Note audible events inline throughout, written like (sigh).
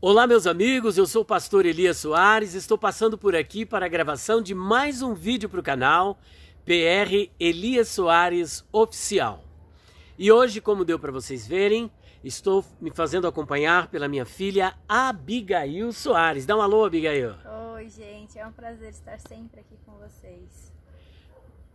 Olá, meus amigos, eu sou o pastor Elias Soares, estou passando por aqui para a gravação de mais um vídeo para o canal PR Elias Soares Oficial. E hoje, como deu para vocês verem, estou me fazendo acompanhar pela minha filha Abigail Soares. Dá um alô, Abigail. Oi, gente, é um prazer estar sempre aqui com vocês.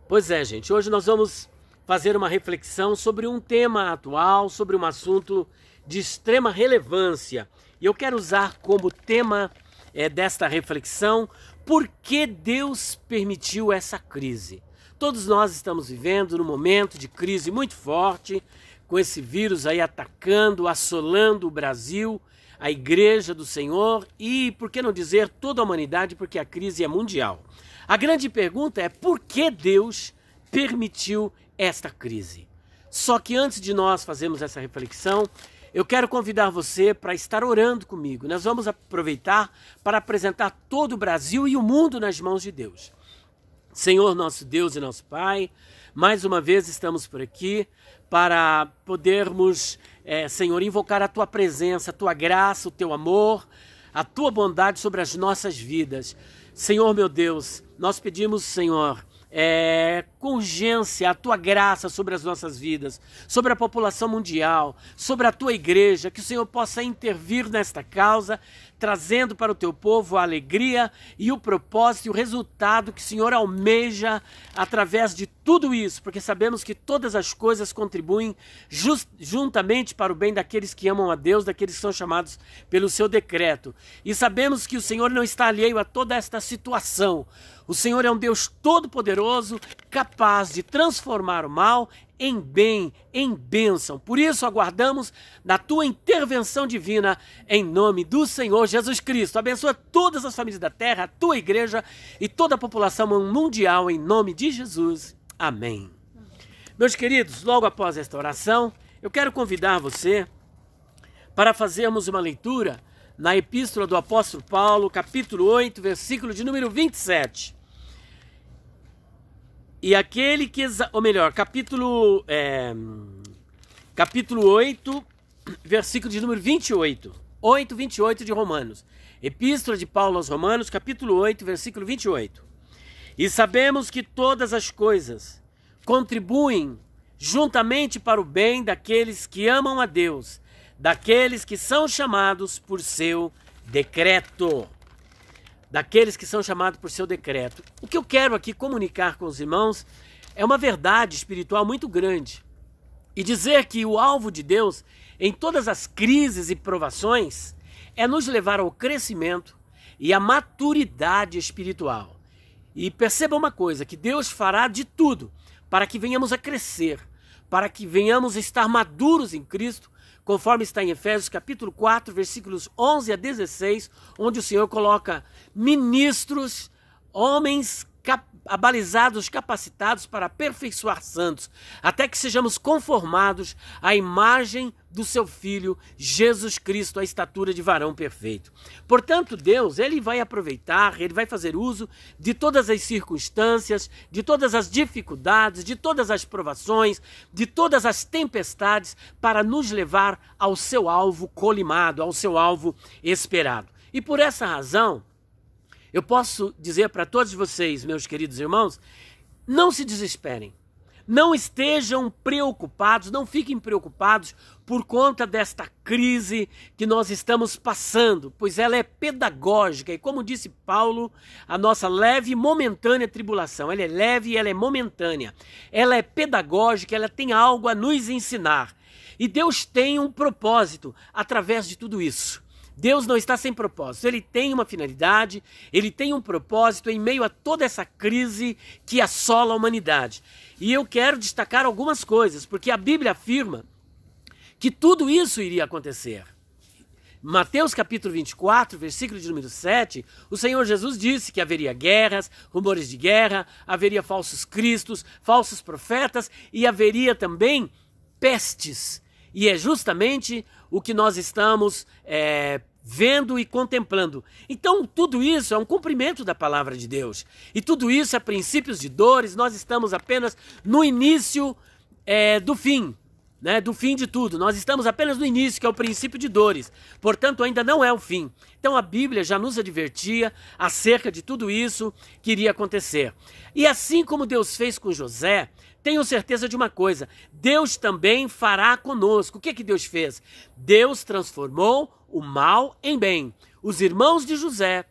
Pois é, gente, hoje nós vamos fazer uma reflexão sobre um tema atual, sobre um assunto de extrema relevância e eu quero usar como tema é, desta reflexão por que Deus permitiu essa crise. Todos nós estamos vivendo num momento de crise muito forte, com esse vírus aí atacando, assolando o Brasil, a Igreja do Senhor e, por que não dizer, toda a humanidade, porque a crise é mundial. A grande pergunta é por que Deus permitiu esta crise? Só que antes de nós fazermos essa reflexão, eu quero convidar você para estar orando comigo. Nós vamos aproveitar para apresentar todo o Brasil e o mundo nas mãos de Deus. Senhor nosso Deus e nosso Pai, mais uma vez estamos por aqui para podermos, é, Senhor, invocar a Tua presença, a Tua graça, o Teu amor, a Tua bondade sobre as nossas vidas. Senhor meu Deus, nós pedimos, Senhor, é, com a tua graça sobre as nossas vidas, sobre a população mundial, sobre a tua igreja, que o Senhor possa intervir nesta causa, trazendo para o teu povo a alegria e o propósito e o resultado que o Senhor almeja através de tudo isso, porque sabemos que todas as coisas contribuem just, juntamente para o bem daqueles que amam a Deus, daqueles que são chamados pelo seu decreto. E sabemos que o Senhor não está alheio a toda esta situação o Senhor é um Deus todo-poderoso, capaz de transformar o mal em bem, em bênção. Por isso aguardamos na tua intervenção divina, em nome do Senhor Jesus Cristo. Abençoa todas as famílias da terra, a tua igreja e toda a população mundial, em nome de Jesus. Amém. Meus queridos, logo após esta oração, eu quero convidar você para fazermos uma leitura na Epístola do Apóstolo Paulo, capítulo 8, versículo de número 27. E aquele que. Ou melhor, capítulo. É, capítulo 8, versículo de número 28. 8, 28 de Romanos. Epístola de Paulo aos Romanos, capítulo 8, versículo 28. E sabemos que todas as coisas contribuem juntamente para o bem daqueles que amam a Deus daqueles que são chamados por seu decreto. Daqueles que são chamados por seu decreto. O que eu quero aqui comunicar com os irmãos é uma verdade espiritual muito grande. E dizer que o alvo de Deus em todas as crises e provações é nos levar ao crescimento e à maturidade espiritual. E perceba uma coisa: que Deus fará de tudo para que venhamos a crescer, para que venhamos a estar maduros em Cristo conforme está em Efésios capítulo 4, versículos 11 a 16, onde o Senhor coloca ministros, homens cap abalizados, capacitados para aperfeiçoar santos, até que sejamos conformados à imagem do seu filho Jesus Cristo, à estatura de varão perfeito. Portanto, Deus, ele vai aproveitar, ele vai fazer uso de todas as circunstâncias, de todas as dificuldades, de todas as provações, de todas as tempestades para nos levar ao seu alvo colimado, ao seu alvo esperado. E por essa razão, eu posso dizer para todos vocês, meus queridos irmãos, não se desesperem. Não estejam preocupados, não fiquem preocupados por conta desta crise que nós estamos passando, pois ela é pedagógica e, como disse Paulo, a nossa leve e momentânea tribulação, ela é leve e ela é momentânea, ela é pedagógica, ela tem algo a nos ensinar. E Deus tem um propósito através de tudo isso. Deus não está sem propósito. Ele tem uma finalidade, ele tem um propósito em meio a toda essa crise que assola a humanidade. E eu quero destacar algumas coisas, porque a Bíblia afirma que tudo isso iria acontecer. Mateus capítulo 24, versículo de número 7, o Senhor Jesus disse que haveria guerras, rumores de guerra, haveria falsos cristos, falsos profetas e haveria também pestes. E é justamente o que nós estamos é, vendo e contemplando. Então, tudo isso é um cumprimento da palavra de Deus. E tudo isso é princípios de dores, nós estamos apenas no início é, do fim né, do fim de tudo. Nós estamos apenas no início, que é o princípio de dores. Portanto, ainda não é o fim. Então a Bíblia já nos advertia acerca de tudo isso que iria acontecer. E assim como Deus fez com José, tenho certeza de uma coisa: Deus também fará conosco. O que, é que Deus fez? Deus transformou o mal em bem. Os irmãos de José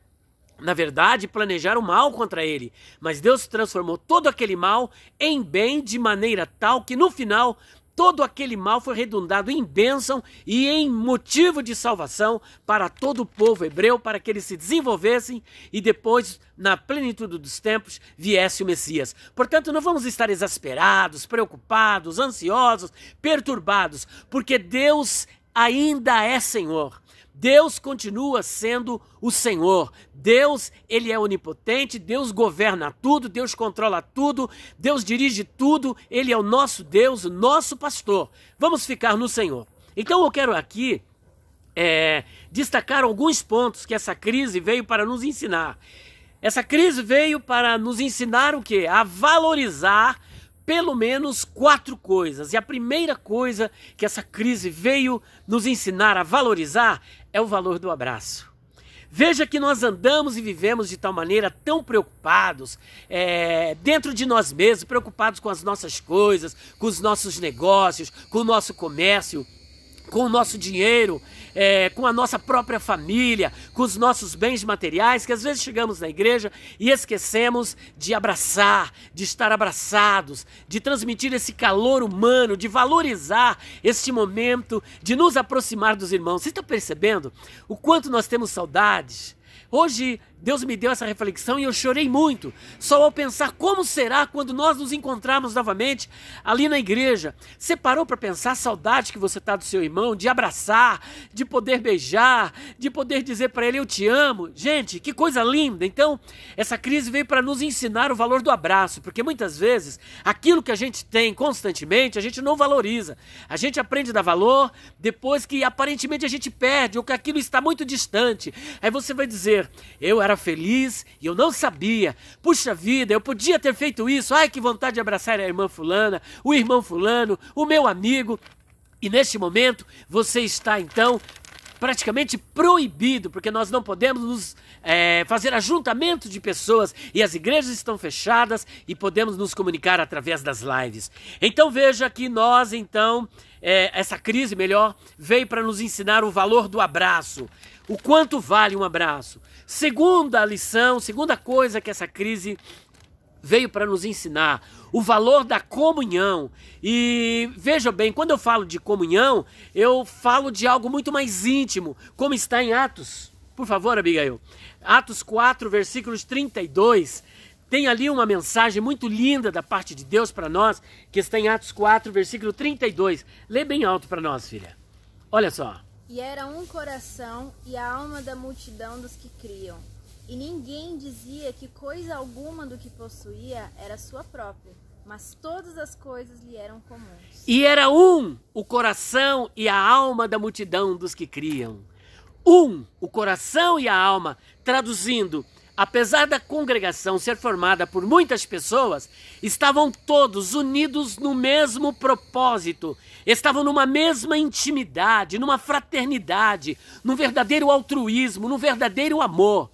na verdade, planejaram mal contra ele, mas Deus transformou todo aquele mal em bem de maneira tal que no final todo aquele mal foi redundado em bênção e em motivo de salvação para todo o povo hebreu, para que eles se desenvolvessem e depois, na plenitude dos tempos, viesse o Messias. Portanto, não vamos estar exasperados, preocupados, ansiosos, perturbados, porque Deus ainda é Senhor. Deus continua sendo o Senhor. Deus, ele é onipotente, Deus governa tudo, Deus controla tudo, Deus dirige tudo, ele é o nosso Deus, o nosso pastor. Vamos ficar no Senhor. Então eu quero aqui é, destacar alguns pontos que essa crise veio para nos ensinar. Essa crise veio para nos ensinar o quê? A valorizar pelo menos quatro coisas. E a primeira coisa que essa crise veio nos ensinar a valorizar é o valor do abraço. Veja que nós andamos e vivemos de tal maneira tão preocupados, é, dentro de nós mesmos, preocupados com as nossas coisas, com os nossos negócios, com o nosso comércio, com o nosso dinheiro, é, com a nossa própria família, com os nossos bens materiais, que às vezes chegamos na igreja e esquecemos de abraçar, de estar abraçados, de transmitir esse calor humano, de valorizar este momento, de nos aproximar dos irmãos. Você está percebendo o quanto nós temos saudades? Hoje Deus me deu essa reflexão e eu chorei muito, só ao pensar como será quando nós nos encontrarmos novamente ali na igreja. Você parou para pensar a saudade que você tá do seu irmão, de abraçar, de poder beijar, de poder dizer para ele eu te amo? Gente, que coisa linda! Então, essa crise veio para nos ensinar o valor do abraço, porque muitas vezes aquilo que a gente tem constantemente, a gente não valoriza. A gente aprende a dar valor depois que aparentemente a gente perde ou que aquilo está muito distante. Aí você vai dizer, eu era era feliz e eu não sabia. Puxa vida, eu podia ter feito isso. Ai, que vontade de abraçar a irmã Fulana, o irmão Fulano, o meu amigo. E neste momento você está então praticamente proibido, porque nós não podemos nos, é, fazer ajuntamento de pessoas e as igrejas estão fechadas e podemos nos comunicar através das lives. Então veja que nós, então, é, essa crise melhor, veio para nos ensinar o valor do abraço. O quanto vale um abraço? Segunda lição, segunda coisa que essa crise veio para nos ensinar o valor da comunhão. E veja bem, quando eu falo de comunhão, eu falo de algo muito mais íntimo, como está em Atos. Por favor, Abigail. Atos 4, versículos 32. Tem ali uma mensagem muito linda da parte de Deus para nós, que está em Atos 4, versículo 32. Lê bem alto para nós, filha. Olha só. E era um coração e a alma da multidão dos que criam. E ninguém dizia que coisa alguma do que possuía era sua própria, mas todas as coisas lhe eram comuns. E era um o coração e a alma da multidão dos que criam. Um, o coração e a alma, traduzindo, Apesar da congregação ser formada por muitas pessoas, estavam todos unidos no mesmo propósito, estavam numa mesma intimidade, numa fraternidade, num verdadeiro altruísmo, num verdadeiro amor.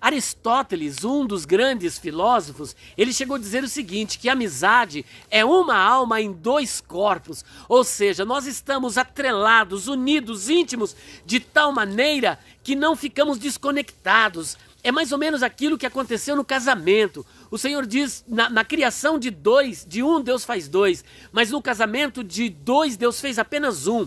Aristóteles, um dos grandes filósofos, ele chegou a dizer o seguinte: que amizade é uma alma em dois corpos, ou seja, nós estamos atrelados, unidos, íntimos, de tal maneira que não ficamos desconectados. É mais ou menos aquilo que aconteceu no casamento. O Senhor diz: na, na, criação de dois, de um Deus faz dois, mas no casamento de dois, Deus fez apenas um.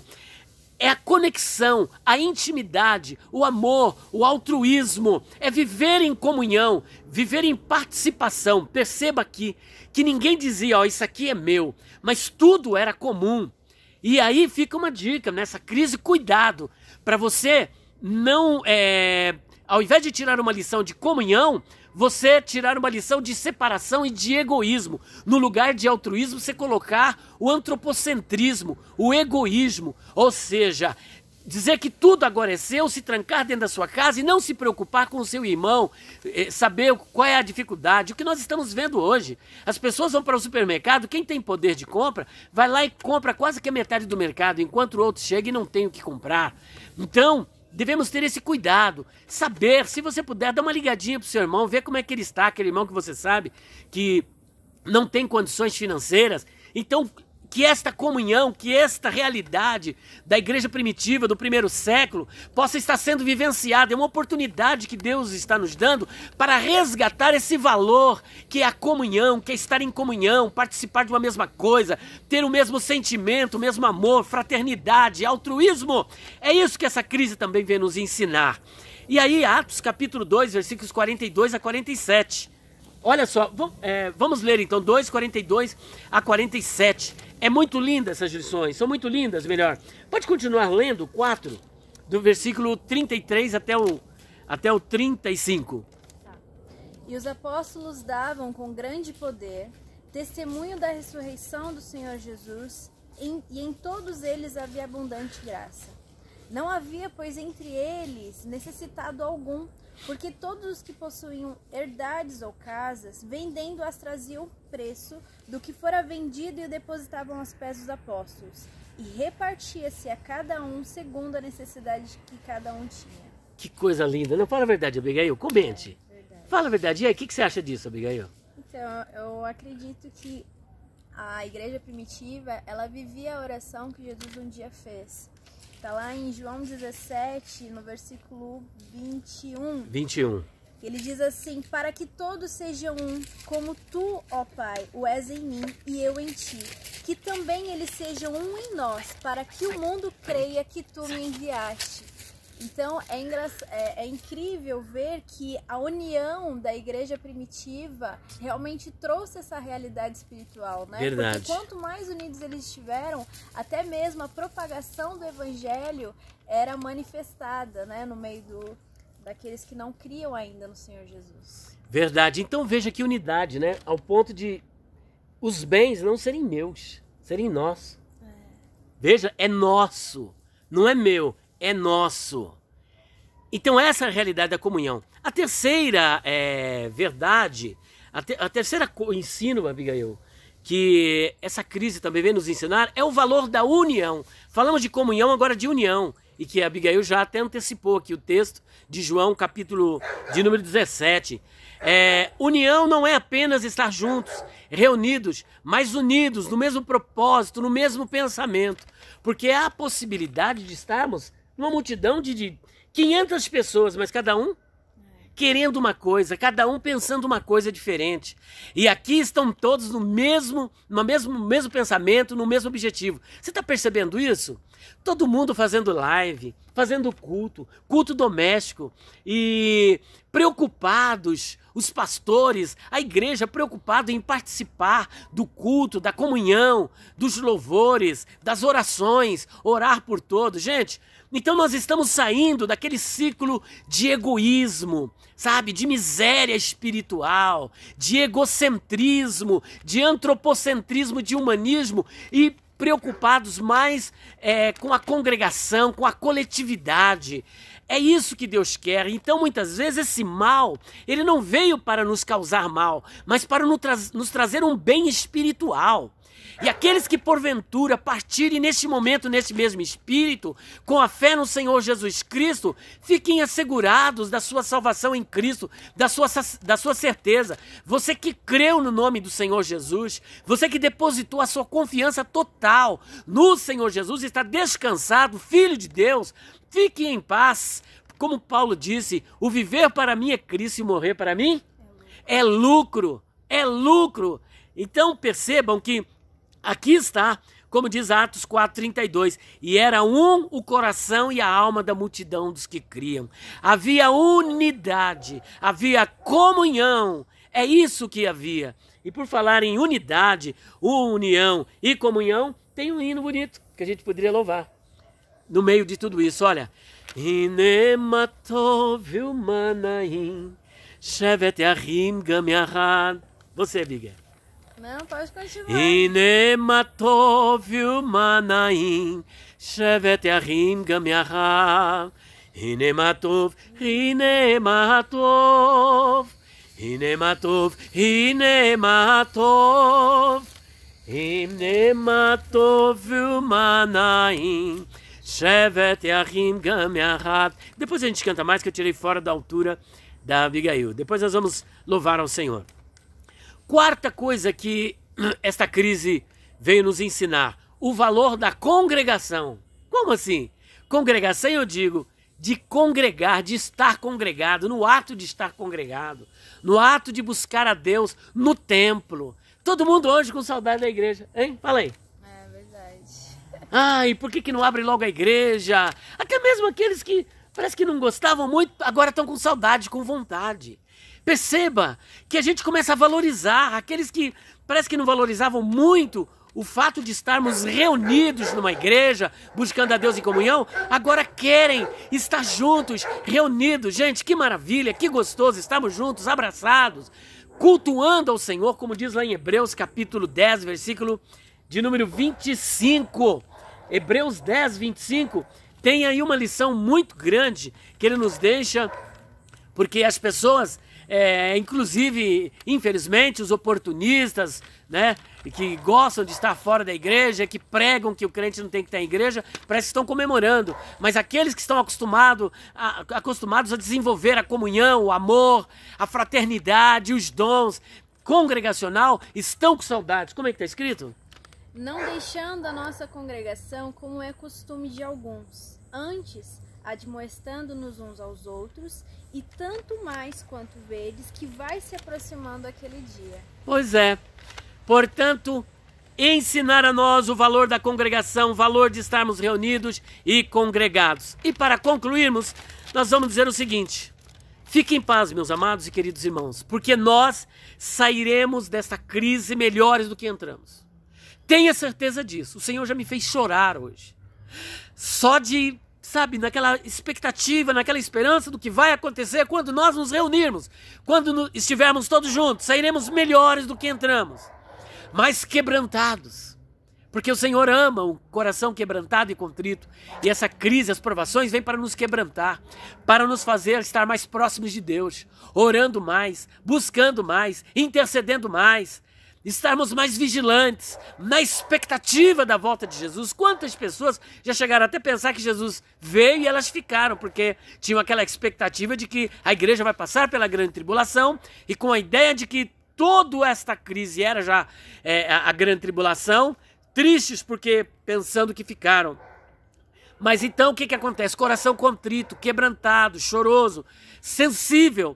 É a conexão, a intimidade, o amor, o altruísmo, é viver em comunhão, viver em participação. Perceba aqui que ninguém dizia: Ó, oh, isso aqui é meu, mas tudo era comum. E aí fica uma dica nessa crise: cuidado para você não é, ao invés de tirar uma lição de comunhão, você tirar uma lição de separação e de egoísmo. No lugar de altruísmo, você colocar o antropocentrismo, o egoísmo. Ou seja, dizer que tudo agora é seu, se trancar dentro da sua casa e não se preocupar com o seu irmão, eh, saber qual é a dificuldade, o que nós estamos vendo hoje. As pessoas vão para o supermercado, quem tem poder de compra, vai lá e compra quase que a metade do mercado, enquanto o outro chega e não tem o que comprar. Então, Devemos ter esse cuidado, saber, se você puder, dá uma ligadinha pro seu irmão, ver como é que ele está, aquele irmão que você sabe que não tem condições financeiras. Então, que esta comunhão, que esta realidade da igreja primitiva do primeiro século possa estar sendo vivenciada. É uma oportunidade que Deus está nos dando para resgatar esse valor que é a comunhão, que é estar em comunhão, participar de uma mesma coisa, ter o mesmo sentimento, o mesmo amor, fraternidade, altruísmo. É isso que essa crise também vem nos ensinar. E aí, Atos capítulo 2, versículos 42 a 47. Olha só, vamos, é, vamos ler então 2, 42 a 47 é muito linda essas lições, são muito lindas, melhor. Pode continuar lendo 4, do versículo 33 até o, até o 35. Tá. E os apóstolos davam com grande poder testemunho da ressurreição do Senhor Jesus, e em todos eles havia abundante graça. Não havia, pois, entre eles necessitado algum, porque todos os que possuíam herdades ou casas, vendendo-as traziam o preço do que fora vendido e o depositavam aos pés dos apóstolos, e repartia-se a cada um segundo a necessidade que cada um tinha. Que coisa linda! Não fala a verdade, Abigail, comente. É, verdade. Fala a verdade. E aí, o que, que você acha disso, Abigail? Então, eu acredito que a igreja primitiva, ela vivia a oração que Jesus um dia fez. Está lá em João 17, no versículo 21. 21. Ele diz assim: Para que todos sejam um, como tu, ó Pai, o és em mim e eu em ti. Que também eles sejam um em nós, para que o mundo creia que tu me enviaste. Então é, é, é, incrível ver que a união da igreja primitiva realmente trouxe essa realidade espiritual, né? Verdade. Porque quanto mais unidos eles estiveram, até mesmo a propagação do evangelho era manifestada, né, no meio do, daqueles que não criam ainda no Senhor Jesus. Verdade. Então veja que unidade, né? Ao ponto de os bens não serem meus, serem nossos. É. Veja, é nosso, não é meu, é nosso. Então, essa é a realidade da comunhão. A terceira é, verdade, a, te, a terceira ensino, Abigail, que essa crise também vem nos ensinar, é o valor da união. Falamos de comunhão, agora de união. E que Abigail já até antecipou aqui o texto de João, capítulo de número 17. É, união não é apenas estar juntos, reunidos, mas unidos no mesmo propósito, no mesmo pensamento, porque há a possibilidade de estarmos uma multidão de, de 500 pessoas, mas cada um querendo uma coisa, cada um pensando uma coisa diferente. E aqui estão todos no mesmo, no mesmo, no mesmo pensamento, no mesmo objetivo. Você está percebendo isso? Todo mundo fazendo live, fazendo culto, culto doméstico e preocupados, os pastores, a igreja preocupada em participar do culto, da comunhão, dos louvores, das orações, orar por todos. Gente, então nós estamos saindo daquele ciclo de egoísmo, sabe? De miséria espiritual, de egocentrismo, de antropocentrismo, de humanismo e preocupados mais é, com a congregação, com a coletividade. É isso que Deus quer. Então, muitas vezes, esse mal, ele não veio para nos causar mal, mas para nos trazer um bem espiritual. E aqueles que porventura partirem neste momento, neste mesmo espírito, com a fé no Senhor Jesus Cristo, fiquem assegurados da sua salvação em Cristo, da sua, da sua certeza. Você que creu no nome do Senhor Jesus, você que depositou a sua confiança total no Senhor Jesus, está descansado, filho de Deus, fique em paz. Como Paulo disse, o viver para mim é Cristo e morrer para mim é lucro. É lucro. Então percebam que Aqui está, como diz Atos 4,32, e era um o coração e a alma da multidão dos que criam. Havia unidade, havia comunhão, é isso que havia. E por falar em unidade, união e comunhão, tem um hino bonito que a gente poderia louvar. No meio de tudo isso, olha. Você, Bigger. Não, pode continuar. Inematov humanaim, shevete arim gamiahar. Inematov, inematov. Inematov, inematov. Inematov humanaim. Shevet Yahim Gamiahat. Depois a gente canta mais que eu tirei fora da altura da Abigail. Depois nós vamos louvar ao Senhor. Quarta coisa que (clears throat) esta crise veio nos ensinar: o valor da congregação. Como assim? Congregação, eu digo, de congregar, de estar congregado, no ato de estar congregado, no ato de buscar a Deus no templo. Todo mundo hoje com saudade da igreja, hein? Fala aí. É verdade. (laughs) Ai, por que, que não abre logo a igreja? Até mesmo aqueles que parece que não gostavam muito, agora estão com saudade, com vontade. Perceba que a gente começa a valorizar aqueles que parece que não valorizavam muito o fato de estarmos reunidos numa igreja, buscando a Deus em comunhão, agora querem estar juntos, reunidos. Gente, que maravilha, que gostoso, estamos juntos, abraçados, cultuando ao Senhor, como diz lá em Hebreus capítulo 10, versículo de número 25. Hebreus 10, 25, tem aí uma lição muito grande que ele nos deixa, porque as pessoas é, inclusive, infelizmente, os oportunistas, né? Que gostam de estar fora da igreja, que pregam que o crente não tem que estar em igreja, parece que estão comemorando. Mas aqueles que estão acostumado a, acostumados a desenvolver a comunhão, o amor, a fraternidade, os dons congregacional, estão com saudades. Como é que está escrito? Não deixando a nossa congregação como é costume de alguns. Antes, admoestando-nos uns aos outros, e tanto mais quanto vedes que vai se aproximando aquele dia. Pois é. Portanto, ensinar a nós o valor da congregação, o valor de estarmos reunidos e congregados. E para concluirmos, nós vamos dizer o seguinte: fiquem em paz, meus amados e queridos irmãos, porque nós sairemos desta crise melhores do que entramos. Tenha certeza disso. O Senhor já me fez chorar hoje. Só de sabe, naquela expectativa, naquela esperança do que vai acontecer quando nós nos reunirmos, quando estivermos todos juntos, sairemos melhores do que entramos, mas quebrantados. Porque o Senhor ama o coração quebrantado e contrito, e essa crise, as provações, vem para nos quebrantar, para nos fazer estar mais próximos de Deus, orando mais, buscando mais, intercedendo mais, estarmos mais vigilantes, na expectativa da volta de Jesus. Quantas pessoas já chegaram até pensar que Jesus veio e elas ficaram, porque tinham aquela expectativa de que a igreja vai passar pela grande tribulação e com a ideia de que toda esta crise era já é, a grande tribulação, tristes porque pensando que ficaram. Mas então o que, que acontece? Coração contrito, quebrantado, choroso, sensível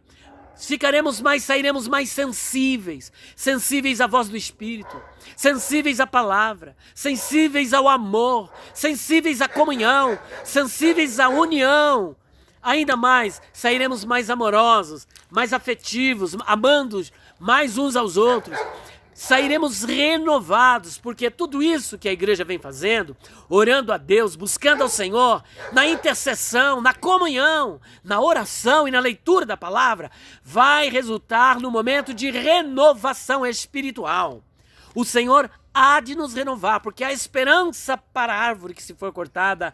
Ficaremos mais, sairemos mais sensíveis, sensíveis à voz do Espírito, sensíveis à palavra, sensíveis ao amor, sensíveis à comunhão, sensíveis à união. Ainda mais, sairemos mais amorosos, mais afetivos, amando mais uns aos outros sairemos renovados, porque é tudo isso que a igreja vem fazendo, orando a Deus, buscando ao Senhor, na intercessão, na comunhão, na oração e na leitura da palavra, vai resultar no momento de renovação espiritual. O Senhor há de nos renovar, porque a esperança para a árvore que se for cortada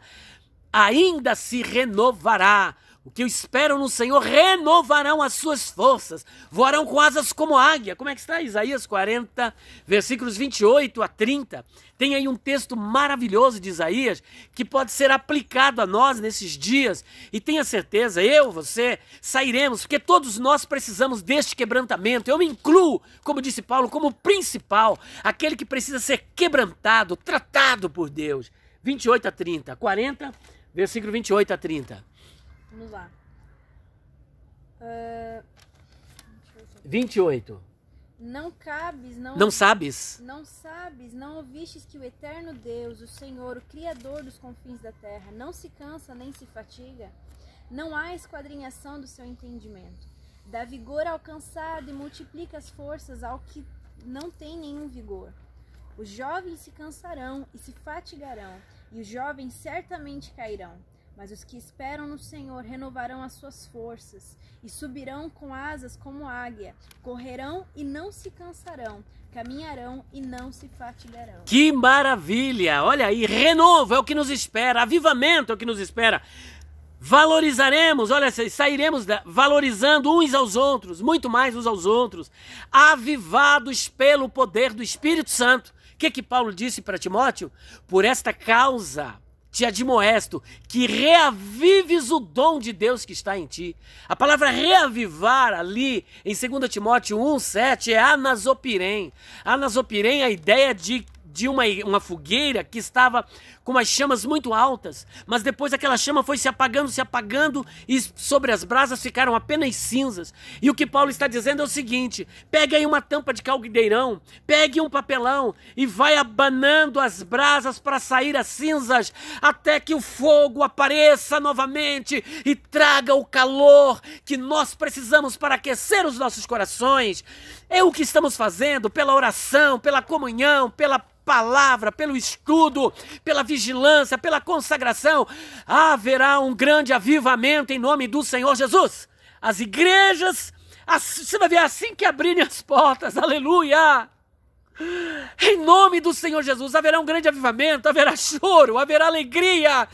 ainda se renovará o que esperam no Senhor renovarão as suas forças, voarão com asas como águia. Como é que está Isaías 40, versículos 28 a 30? Tem aí um texto maravilhoso de Isaías que pode ser aplicado a nós nesses dias. E tenha certeza, eu, você, sairemos, porque todos nós precisamos deste quebrantamento. Eu me incluo, como disse Paulo, como principal, aquele que precisa ser quebrantado, tratado por Deus. 28 a 30, 40, versículo 28 a 30. Vamos lá. Uh, ah, 28. Não cabes, não, não sabes? Não sabes, não ouvistes que o eterno Deus, o Senhor, o Criador dos confins da terra, não se cansa nem se fatiga? Não há esquadrinhação do seu entendimento. Dá vigor ao cansado e multiplica as forças ao que não tem nenhum vigor. Os jovens se cansarão e se fatigarão, e os jovens certamente cairão. Mas os que esperam no Senhor renovarão as suas forças e subirão com asas como águia, correrão e não se cansarão, caminharão e não se fatigarão. Que maravilha! Olha aí, renovo é o que nos espera, avivamento é o que nos espera. Valorizaremos, olha, sairemos valorizando uns aos outros, muito mais uns aos outros, avivados pelo poder do Espírito Santo. O que, que Paulo disse para Timóteo? Por esta causa, te admoesto que reavives o dom de Deus que está em ti. A palavra reavivar ali em 2 Timóteo 1,7 é anasopirém. é a ideia de de uma, uma fogueira que estava com as chamas muito altas, mas depois aquela chama foi se apagando, se apagando, e sobre as brasas ficaram apenas cinzas. E o que Paulo está dizendo é o seguinte: pegue aí uma tampa de caldeirão pegue um papelão e vai abanando as brasas para sair as cinzas, até que o fogo apareça novamente e traga o calor que nós precisamos para aquecer os nossos corações. É o que estamos fazendo pela oração, pela comunhão, pela palavra, pelo estudo, pela vigilância, pela consagração, haverá um grande avivamento em nome do Senhor Jesus. As igrejas, você vai ver assim que abrirem as portas, aleluia! Em nome do Senhor Jesus, haverá um grande avivamento, haverá choro, haverá alegria.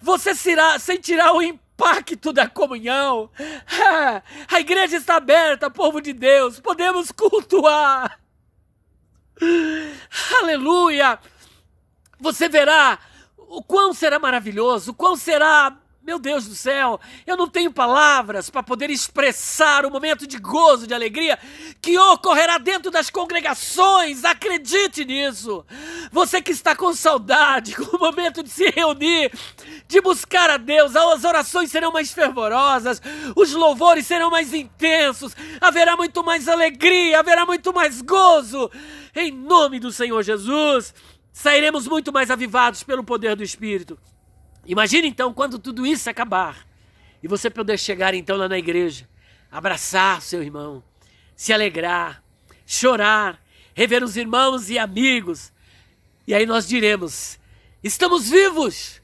Você será, sentirá o impacto da comunhão. (laughs) A igreja está aberta, povo de Deus, podemos cultuar. Aleluia! Você verá o quão será maravilhoso, o quão será meu Deus do céu, eu não tenho palavras para poder expressar o momento de gozo, de alegria que ocorrerá dentro das congregações. Acredite nisso. Você que está com saudade, (laughs) com o momento de se reunir, de buscar a Deus, as orações serão mais fervorosas, os louvores serão mais intensos, haverá muito mais alegria, haverá muito mais gozo. Em nome do Senhor Jesus, sairemos muito mais avivados pelo poder do Espírito. Imagina então quando tudo isso acabar e você poder chegar então lá na igreja, abraçar seu irmão, se alegrar, chorar, rever os irmãos e amigos. E aí nós diremos: estamos vivos!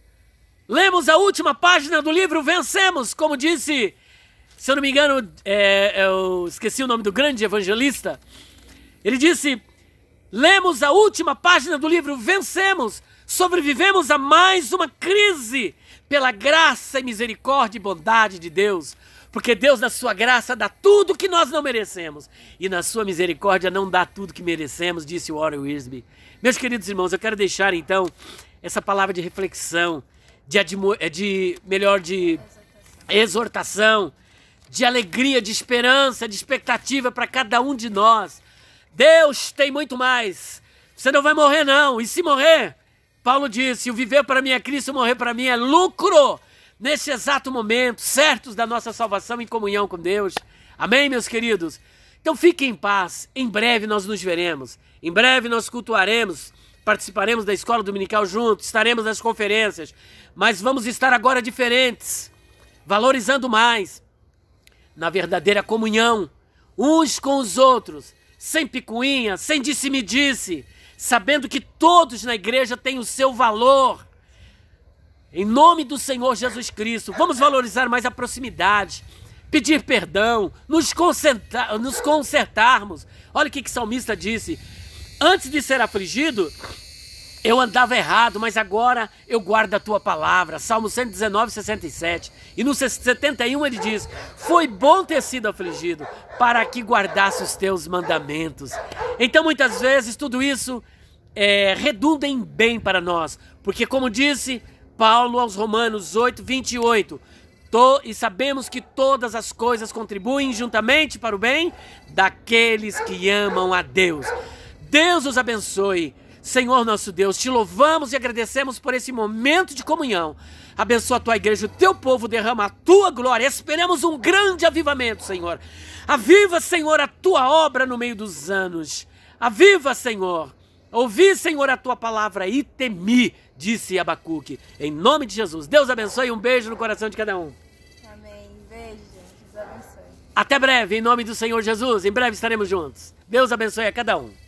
Lemos a última página do livro Vencemos, como disse, se eu não me engano, é, eu esqueci o nome do grande evangelista. Ele disse: Lemos a última página do livro Vencemos, sobrevivemos a mais uma crise pela graça e misericórdia e bondade de Deus. Porque Deus, na sua graça, dá tudo que nós não merecemos. E na sua misericórdia não dá tudo que merecemos, disse Warren Wisby. Meus queridos irmãos, eu quero deixar então essa palavra de reflexão, de, é de melhor, de exortação, de alegria, de esperança, de expectativa para cada um de nós. Deus tem muito mais. Você não vai morrer, não. E se morrer, Paulo disse: o viver para mim é Cristo, morrer para mim é lucro. Neste exato momento, certos da nossa salvação em comunhão com Deus. Amém, meus queridos? Então fiquem em paz. Em breve nós nos veremos. Em breve nós cultuaremos participaremos da escola dominical juntos, estaremos nas conferências, mas vamos estar agora diferentes, valorizando mais na verdadeira comunhão, uns com os outros, sem picuinha, sem disse-me-disse, disse me disse sabendo que todos na igreja têm o seu valor. Em nome do Senhor Jesus Cristo, vamos valorizar mais a proximidade, pedir perdão, nos, nos consertarmos. Olha o que, que o salmista disse: Antes de ser afligido, eu andava errado, mas agora eu guardo a tua palavra. Salmo 119, 67. E no 71 ele diz: Foi bom ter sido afligido, para que guardasse os teus mandamentos. Então muitas vezes tudo isso é, redunda em bem para nós, porque, como disse Paulo aos Romanos 8, 28, Tô, e sabemos que todas as coisas contribuem juntamente para o bem daqueles que amam a Deus. Deus os abençoe. Senhor nosso Deus, te louvamos e agradecemos por esse momento de comunhão. Abençoa a tua igreja, o teu povo, derrama a tua glória. Esperamos um grande avivamento, Senhor. Aviva, Senhor, a tua obra no meio dos anos. Aviva, Senhor. Ouvi, Senhor, a tua palavra e temi, disse Abacuque. Em nome de Jesus. Deus abençoe e um beijo no coração de cada um. Amém. Beijo, Deus abençoe. Até breve, em nome do Senhor Jesus. Em breve estaremos juntos. Deus abençoe a cada um.